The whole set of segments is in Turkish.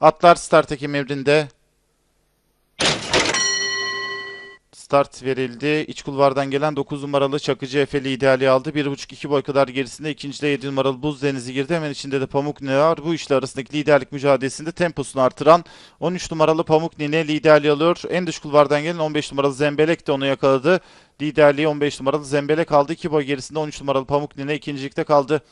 Atlar start ekim emrinde. Start verildi. İç kulvardan gelen 9 numaralı Çakıcı Efeli ideali aldı. 1.5-2 boy kadar gerisinde ikincide 7 numaralı Buz Denizi girdi. Hemen içinde de Pamuk Nine var. Bu işli arasındaki liderlik mücadelesinde temposunu artıran 13 numaralı Pamuk Nine liderliği alıyor. En dış kulvardan gelen 15 numaralı Zembelek de onu yakaladı. Liderliği 15 numaralı zembele kaldı 2 boy gerisinde 13 numaralı Pamuk Nine ikincilikte kaldı.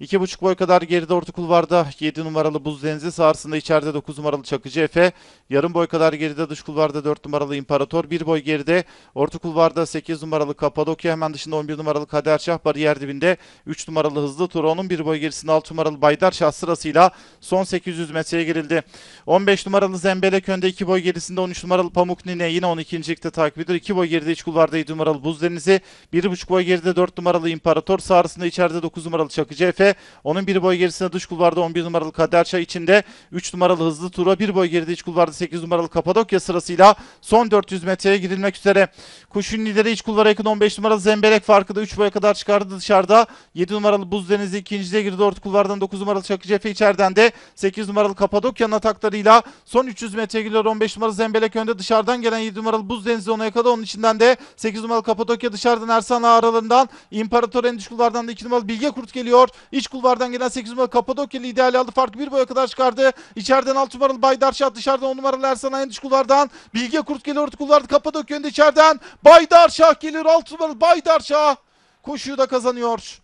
2,5 boy kadar geride orta kulvarda 7 numaralı Buz Denizi sahasında içeride 9 numaralı Çakıcı Efe. Yarım boy kadar geride dış kulvarda 4 numaralı İmparator. 1 boy geride orta kulvarda 8 numaralı Kapadokya hemen dışında 11 numaralı kader Kaderşah bariyer dibinde. 3 numaralı Hızlı Turon'un 1 boy gerisinde 6 numaralı baydar Baydarşah sırasıyla son 800 metreye girildi. 15 numaralı zembele önde 2 boy gerisinde 13 numaralı Pamuk Nine yine 12. takip ediyor. 2 boy geride iç kulvarda 7 numaralı numaralı Buzdenizi. 1.5 boy geride 4 numaralı İmparator sahasında içeride 9 numaralı Çakıcı Efe. Onun 1 boy gerisinde dış kulvarda 11 numaralı Kaderça içinde 3 numaralı Hızlı Tura 1 boy geride iç kulvarda 8 numaralı Kapadokya sırasıyla son 400 metreye gidilmek üzere. Kuşun lideri iç kulvara yakın 15 numaralı Zemberek farkı da 3 boya kadar çıkardı dışarıda. 7 numaralı Buz denizi ikincide girdi orta kulvardan 9 numaralı Çakıcı Efe içeriden de 8 numaralı Kapadokya'nın ataklarıyla son 300 metreye gidiyor 15 numaralı Zemberek önde dışarıdan gelen 7 numaralı Buz denizi ona yakaladı. Onun içinden de 8 numaralı numaralı Kapadokya dışarıdan Ersan aralarından İmparator en kulvardan da 2 numaralı Bilge Kurt geliyor. İç kulvardan gelen 8 numaralı Kapadokya liderli aldı. Farkı bir boya kadar çıkardı. İçeriden 6 numaralı Baydar Şah dışarıdan 10 numaralı Ersan en dış kulvardan Bilge Kurt geliyor. Kulvarda Kapadokya önde içeriden Baydar Şah geliyor. 6 numaralı Baydar Şah koşuyu da kazanıyor.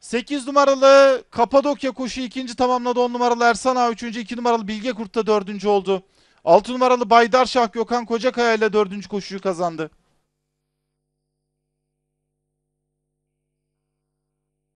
8 numaralı Kapadokya koşu ikinci tamamladı. 10 numaralı Ersan Ağa 3. 2 numaralı Bilge Kurt da 4. oldu. 6 numaralı Baydar Şah Gökhan Kocakaya ile 4. koşuyu kazandı.